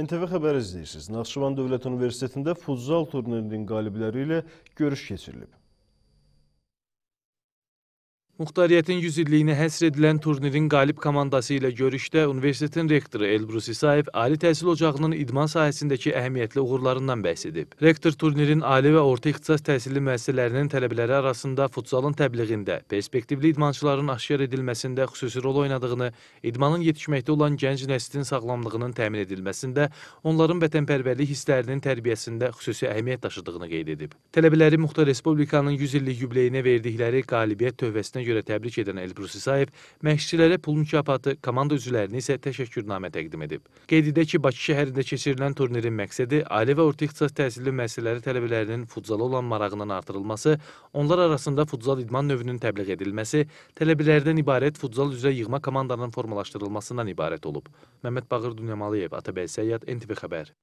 NTV xəbər izləyirsiniz. Naxçıvan Dövlət Universitetində futzal turnirinin qalibləri ilə görüş keçirilib. Muxtariyyətin 100 illiyinə həsr edilən turnirin qalib komandası ilə görüşdə universitetin rektoru Elbrus İsayev Ali Təhsil Ocağının idman sahəsindəki əhəmiyyətli uğurlarından bəhs edib. Rektor turnirin ali və orta ixtisas təhsilli müəssisələrinin tələbələri arasında futsalın təbliğində, perspektivli idmançıların aşkar edilməsində xüsusi rol oynadığını, idmanın yetişməkdə olan gənc nəslin sağlamlığının təmin edilməsində, onların vətənpərvərlik hisslərinin tərbiyəsində xüsusi əhəmiyyət daşıdığını qeyd edib. Tələbələri Muxtar Respublikanın 100 illik yubileyinə verdikləri qalibiyyət tövbəsinə müraciətinə görə təbrik edən Elbrus İsayev məşqçilərə pul mükafatı, komanda üzvlərinə isə təşəkkürnamə təqdim edib. Qeyd edək ki, Bakı şəhərində keçirilən turnirin məqsədi ali və orta ixtisas təhsilli müəssisələri tələbələrinin futzala olan marağının artırılması, onlar arasında futzal idman növünün təbliğ edilməsi, tələbələrdən ibarət futzal üzrə yığma komandanın formalaşdırılmasından ibarət olub. Məmməd Bağır Dünyamalıyev, Atabəy Səyyad, NTV Xəbər.